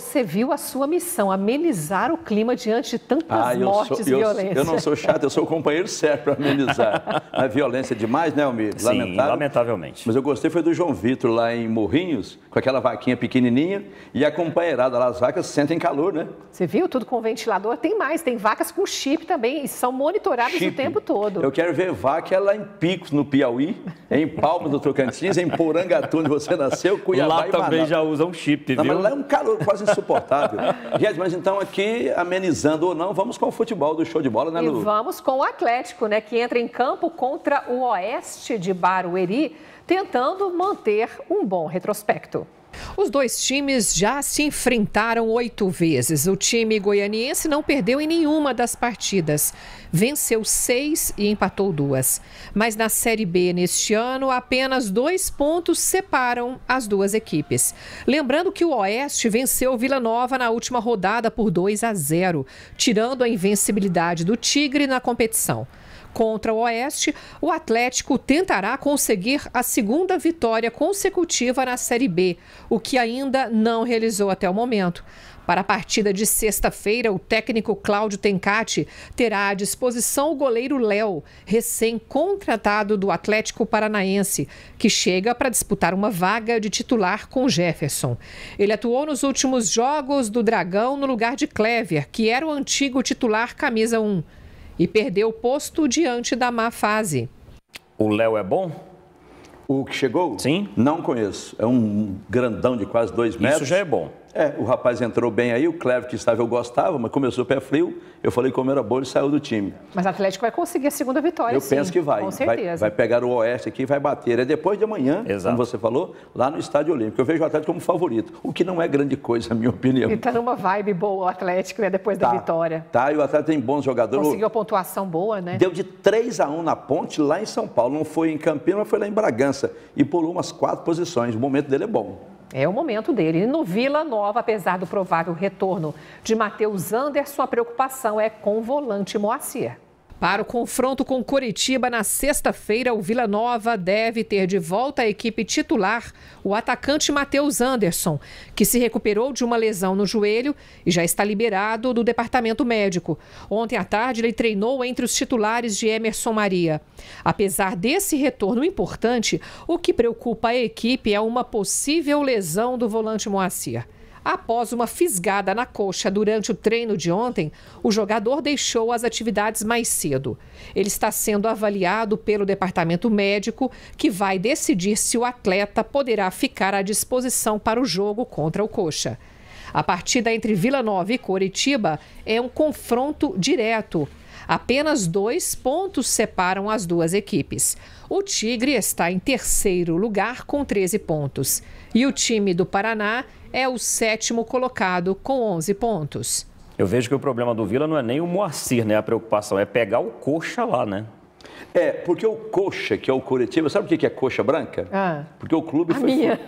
você viu a sua missão, amenizar o clima diante de tantas ah, mortes sou, e violência. Eu, eu, não sou chato, eu sou o companheiro certo para amenizar. a violência é demais, né, Almir? Lamentável. Sim, lamentavelmente. Mas eu gostei foi do João Vitor lá em Morrinhos, com aquela vaquinha pequenininha e a companheirada lá, as vacas sentem calor, né? Você viu? Tudo com ventilador. Tem mais, tem vacas com chip também e são monitoradas chip. o tempo todo. Eu quero ver vaca lá em Picos, no Piauí, em Palmas do Tocantins, em Porangatu, onde você nasceu, Cuiabá lá e Lá também já usam chip, viu? Não, mas lá é um calor quase insuportável. Gente, mas então aqui, amenizando ou não, vamos com o futebol do show de bola, né, Lu? E vamos com o Atlético, né, que entra em campo contra o Oeste de Barueri, tentando manter um bom retrospecto. Os dois times já se enfrentaram oito vezes. O time goianiense não perdeu em nenhuma das partidas. Venceu seis e empatou duas. Mas na Série B neste ano, apenas dois pontos separam as duas equipes. Lembrando que o Oeste venceu o Vila Nova na última rodada por 2 a 0, tirando a invencibilidade do Tigre na competição. Contra o Oeste, o Atlético tentará conseguir a segunda vitória consecutiva na Série B, o que ainda não realizou até o momento. Para a partida de sexta-feira, o técnico Cláudio Tencati terá à disposição o goleiro Léo, recém-contratado do Atlético Paranaense, que chega para disputar uma vaga de titular com Jefferson. Ele atuou nos últimos jogos do Dragão no lugar de Clever, que era o antigo titular camisa 1 e perdeu o posto diante da má fase. O Léo é bom? O que chegou? Sim. Não conheço. É um grandão de quase dois metros. Isso já é bom. É, o rapaz entrou bem aí, o Clever que estava, eu gostava, mas começou pé frio, eu falei como era bom, e saiu do time. Mas o Atlético vai conseguir a segunda vitória, Eu sim, penso que vai. Com certeza. Vai, vai, pegar o Oeste aqui e vai bater. É depois de amanhã, Exato. como você falou, lá no Estádio Olímpico. Eu vejo o Atlético como favorito, o que não é grande coisa, na minha opinião. E tá numa vibe boa o Atlético, né, depois tá, da vitória. Tá, e o Atlético tem bons jogadores. Conseguiu a pontuação boa, né? Deu de 3 a 1 na ponte lá em São Paulo. Não foi em Campinas, mas foi lá em Bragança. E pulou umas quatro posições. O momento dele é bom. É o momento dele. E no Vila Nova, apesar do provável retorno de Matheus Anderson, a preocupação é com o volante Moacir. Para o confronto com Coritiba na sexta-feira, o Vila Nova deve ter de volta a equipe titular o atacante Matheus Anderson, que se recuperou de uma lesão no joelho e já está liberado do departamento médico. Ontem à tarde, ele treinou entre os titulares de Emerson Maria. Apesar desse retorno importante, o que preocupa a equipe é uma possível lesão do volante Moacir. Após uma fisgada na coxa durante o treino de ontem, o jogador deixou as atividades mais cedo. Ele está sendo avaliado pelo departamento médico, que vai decidir se o atleta poderá ficar à disposição para o jogo contra o coxa. A partida entre Vila Nova e Coritiba é um confronto direto. Apenas dois pontos separam as duas equipes. O Tigre está em terceiro lugar com 13 pontos. E o time do Paraná é o sétimo colocado com 11 pontos. Eu vejo que o problema do Vila não é nem o Moacir, né? A preocupação é pegar o coxa lá, né? É, porque o coxa, que é o Curitiba, sabe o que é coxa branca? Ah, porque o clube a foi. Minha.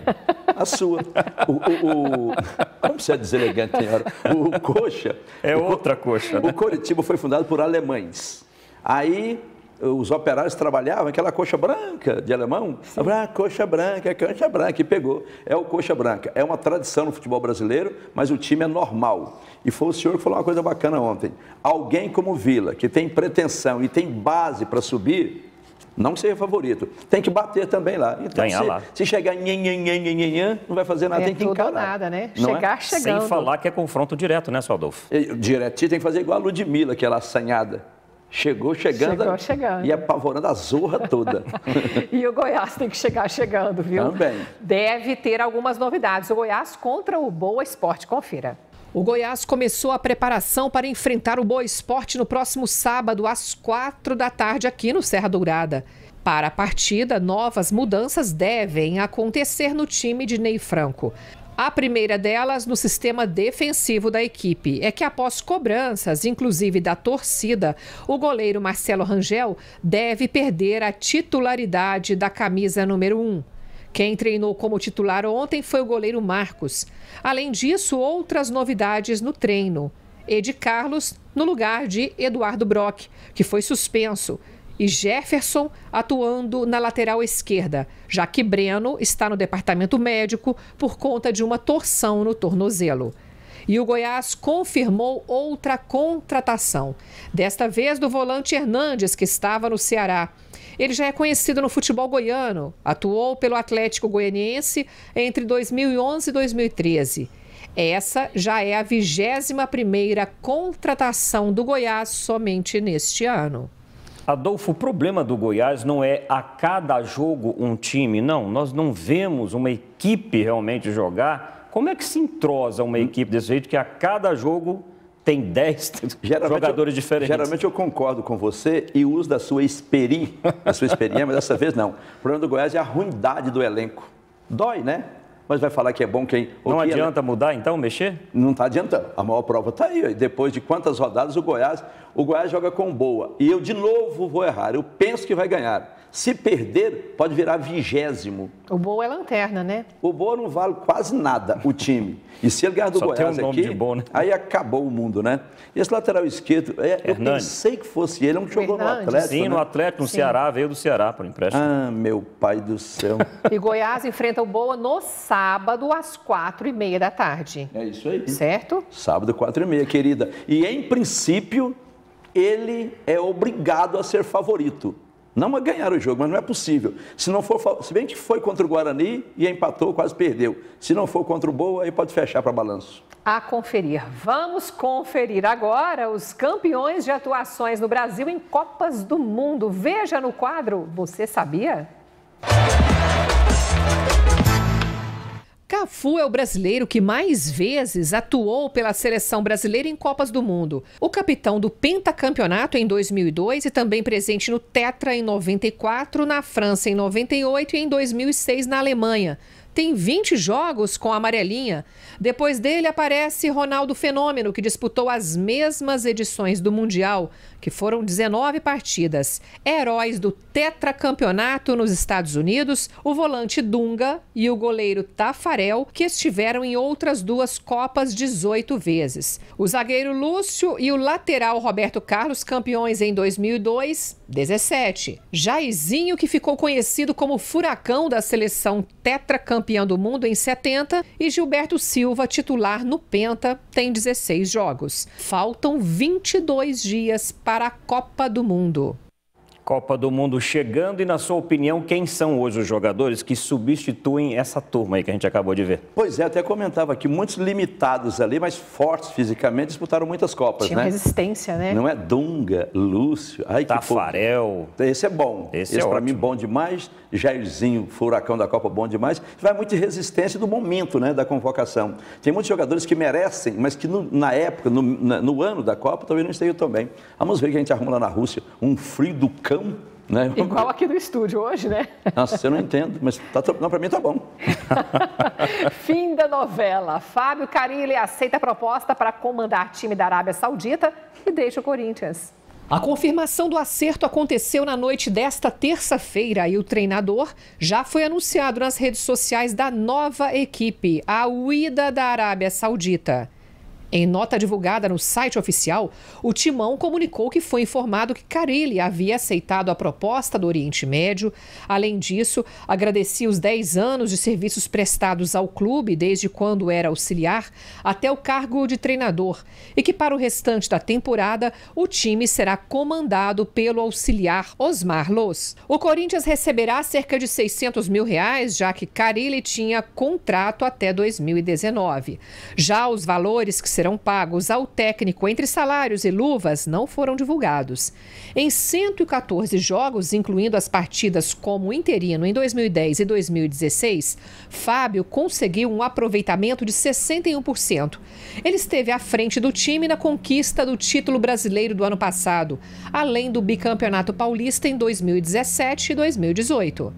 A sua. O, o, o, como você é deselegante, senhora? O, coxa. É outra coxa. Né? O Curitiba foi fundado por alemães. Aí os operários trabalhavam, aquela coxa branca de alemão, a ah, coxa branca, coxa branca, e pegou. É o coxa branca. É uma tradição no futebol brasileiro, mas o time é normal. E foi o senhor que falou uma coisa bacana ontem. Alguém como Vila, que tem pretensão e tem base para subir, não que seja favorito. Tem que bater também lá. Então, Ganhar se, lá. Se chegar nhan, nhan, nhan, nhan, nhan, não vai fazer nada, é tem que encarar. nada, né? Não é? chegar é? chegando. Sem falar que é confronto direto, né, seu Adolfo? Direto. Tem que fazer igual a Ludmilla, aquela é assanhada. Chegou chegando, Chegou chegando e apavorando a zorra toda. e o Goiás tem que chegar chegando, viu? Também. Deve ter algumas novidades. O Goiás contra o Boa Esporte. Confira. O Goiás começou a preparação para enfrentar o Boa Esporte no próximo sábado, às quatro da tarde, aqui no Serra Dourada. Para a partida, novas mudanças devem acontecer no time de Ney Franco. A primeira delas no sistema defensivo da equipe é que após cobranças, inclusive da torcida, o goleiro Marcelo Rangel deve perder a titularidade da camisa número 1. Quem treinou como titular ontem foi o goleiro Marcos. Além disso, outras novidades no treino. Ed Carlos no lugar de Eduardo Brock, que foi suspenso e Jefferson atuando na lateral esquerda, já que Breno está no departamento médico por conta de uma torção no tornozelo. E o Goiás confirmou outra contratação, desta vez do volante Hernandes, que estava no Ceará. Ele já é conhecido no futebol goiano, atuou pelo Atlético Goianiense entre 2011 e 2013. Essa já é a 21ª contratação do Goiás somente neste ano. Adolfo, o problema do Goiás não é a cada jogo um time, não. Nós não vemos uma equipe realmente jogar. Como é que se entrosa uma equipe desse jeito que a cada jogo tem 10 jogadores eu, diferentes? Geralmente eu concordo com você e uso da sua experiência, da sua experiência, mas dessa vez não. O problema do Goiás é a ruindade do elenco. Dói, né? mas vai falar que é bom quem. Não é, né? adianta mudar, então, mexer? Não está adiantando. A maior prova está aí. Depois de quantas rodadas o Goiás, o Goiás joga com boa. E eu, de novo, vou errar. Eu penso que vai ganhar. Se perder, pode virar vigésimo. O Boa é lanterna, né? O Boa não vale quase nada, o time. E se ele ganhar do Só Goiás um aqui, bom, né? aí acabou o mundo, né? Esse lateral esquerdo, é, eu pensei que fosse ele, é um que jogou no Atlético. Sim, né? no Atlético, no Sim. Ceará, veio do Ceará por empréstimo. Ah, meu pai do céu. e Goiás enfrenta o Boa no sábado sábado às quatro e meia da tarde. É isso aí. Certo? Sábado, quatro e meia, querida. E em princípio, ele é obrigado a ser favorito. Não a ganhar o jogo, mas não é possível. Se não for, se bem que foi contra o Guarani e empatou, quase perdeu. Se não for contra o Boa, aí pode fechar para balanço. A conferir. Vamos conferir agora os campeões de atuações no Brasil em Copas do Mundo. Veja no quadro, você sabia? Cafu é o brasileiro que mais vezes atuou pela seleção brasileira em Copas do Mundo. O capitão do pentacampeonato em 2002 e também presente no Tetra em 94, na França em 98 e em 2006 na Alemanha. Tem 20 jogos com a amarelinha. Depois dele aparece Ronaldo Fenômeno, que disputou as mesmas edições do Mundial que foram 19 partidas. Heróis do tetracampeonato nos Estados Unidos, o volante Dunga e o goleiro Tafarel, que estiveram em outras duas Copas 18 vezes. O zagueiro Lúcio e o lateral Roberto Carlos, campeões em 2002, 17. Jairzinho, que ficou conhecido como furacão da seleção tetracampeã do mundo em 70, e Gilberto Silva, titular no Penta, tem 16 jogos. Faltam 22 dias para para a Copa do Mundo. Copa do Mundo chegando e, na sua opinião, quem são hoje os jogadores que substituem essa turma aí que a gente acabou de ver? Pois é, até comentava que muitos limitados ali, mas fortes fisicamente, disputaram muitas Copas, Tinha né? resistência, né? Não é Dunga, Lúcio, ai, Tafarel. Que Esse é bom. Esse, Esse é para mim bom demais. Jairzinho, furacão da Copa, bom demais. Vai muito de resistência do momento, né, da convocação. Tem muitos jogadores que merecem, mas que no, na época, no, na, no ano da Copa, talvez não estejam tão bem. Vamos ver o que a gente arruma lá na Rússia. Um frio do campo então, né? Igual aqui no estúdio hoje, né? Nossa, eu não entendo, mas tá, não, para mim tá bom. Fim da novela. Fábio Carilli aceita a proposta para comandar time da Arábia Saudita e deixa o Corinthians. A confirmação do acerto aconteceu na noite desta terça-feira e o treinador já foi anunciado nas redes sociais da nova equipe, a Uida da Arábia Saudita. Em nota divulgada no site oficial, o Timão comunicou que foi informado que Carilli havia aceitado a proposta do Oriente Médio. Além disso, agradecia os 10 anos de serviços prestados ao clube desde quando era auxiliar até o cargo de treinador e que para o restante da temporada o time será comandado pelo auxiliar Osmar Loz. O Corinthians receberá cerca de 600 mil reais, já que Carilli tinha contrato até 2019. Já os valores que serão pagos ao técnico entre salários e luvas não foram divulgados. Em 114 jogos, incluindo as partidas como interino em 2010 e 2016, Fábio conseguiu um aproveitamento de 61%. Ele esteve à frente do time na conquista do título brasileiro do ano passado, além do bicampeonato paulista em 2017 e 2018.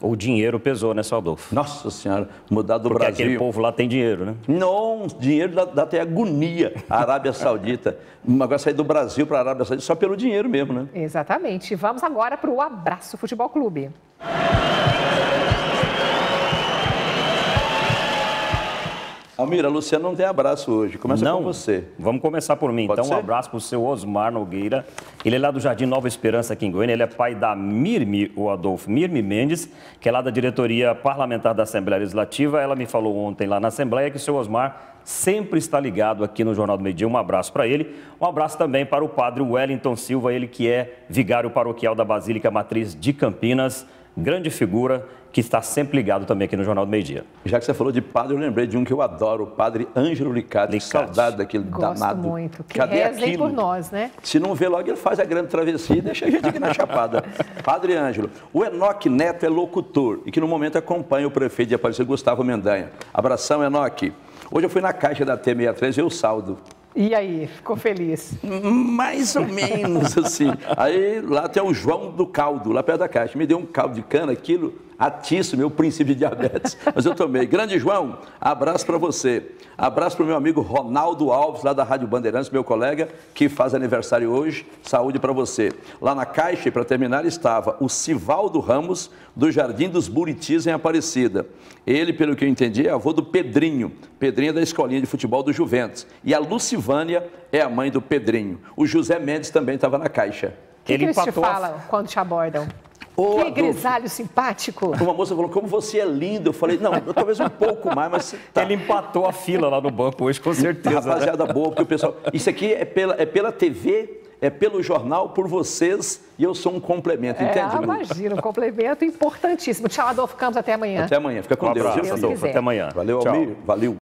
O dinheiro pesou, né, Saldolfo? Nossa Senhora, mudar do Porque Brasil. aquele povo lá tem dinheiro, né? Não, dinheiro dá, dá até agonia. A Arábia Saudita. Agora sair do Brasil para a Arábia Saudita só pelo dinheiro mesmo, né? Exatamente. Vamos agora para o Abraço Futebol Clube. Almira, a Luciana não tem abraço hoje. Começa não, com você. Vamos começar por mim. Pode então, ser? um abraço para o seu Osmar Nogueira. Ele é lá do Jardim Nova Esperança, aqui em Goiânia. Ele é pai da Mirme, o Adolfo Mirme Mendes, que é lá da diretoria parlamentar da Assembleia Legislativa. Ela me falou ontem lá na Assembleia que o seu Osmar sempre está ligado aqui no Jornal do Meio Dia. Um abraço para ele. Um abraço também para o padre Wellington Silva, ele que é vigário paroquial da Basílica Matriz de Campinas grande figura que está sempre ligado também aqui no Jornal do Meio Dia. Já que você falou de padre, eu lembrei de um que eu adoro, o padre Ângelo Licati. Licati. Saudade daquele Gosto danado. muito. Que Cadê rezem aquilo? por nós, né? Se não vê logo, ele faz a grande travessia e deixa a gente aqui na chapada. padre Ângelo. O Enoque Neto é locutor e que no momento acompanha o prefeito de Aparecida, Gustavo Mendanha. Abração, Enoque. Hoje eu fui na caixa da T63 e eu saldo. E aí, ficou feliz? Mais ou menos assim. Aí lá tem o João do Caldo, lá perto da caixa. Me deu um caldo de cana, aquilo, atiço meu princípio de diabetes, mas eu tomei. Grande João, abraço para você. Abraço para o meu amigo Ronaldo Alves, lá da Rádio Bandeirantes, meu colega, que faz aniversário hoje. Saúde para você. Lá na Caixa, para terminar, estava o Sivaldo Ramos, do Jardim dos Buritis, em Aparecida. Ele, pelo que eu entendi, é avô do Pedrinho. Pedrinho é da escolinha de futebol do Juventus. E a Lucivânia é a mãe do Pedrinho. O José Mendes também estava na Caixa. O que, que eles te falam quando te abordam? Oh, que grisalho simpático. Uma moça falou, como você é lindo. Eu falei, não, talvez um pouco mais, mas... Tá. Ele empatou a fila lá no banco hoje, com certeza. Né? Rapaziada né? boa, porque o pessoal... Isso aqui é pela, é pela TV, é pelo jornal, por vocês, e eu sou um complemento, é, entende? Imagina, um complemento importantíssimo. Tchau, Adolfo Campos, até amanhã. Até amanhã, fica com um Deus. Abraço, Deus Adolfo, até amanhã. Valeu, Tchau. Almir, valeu.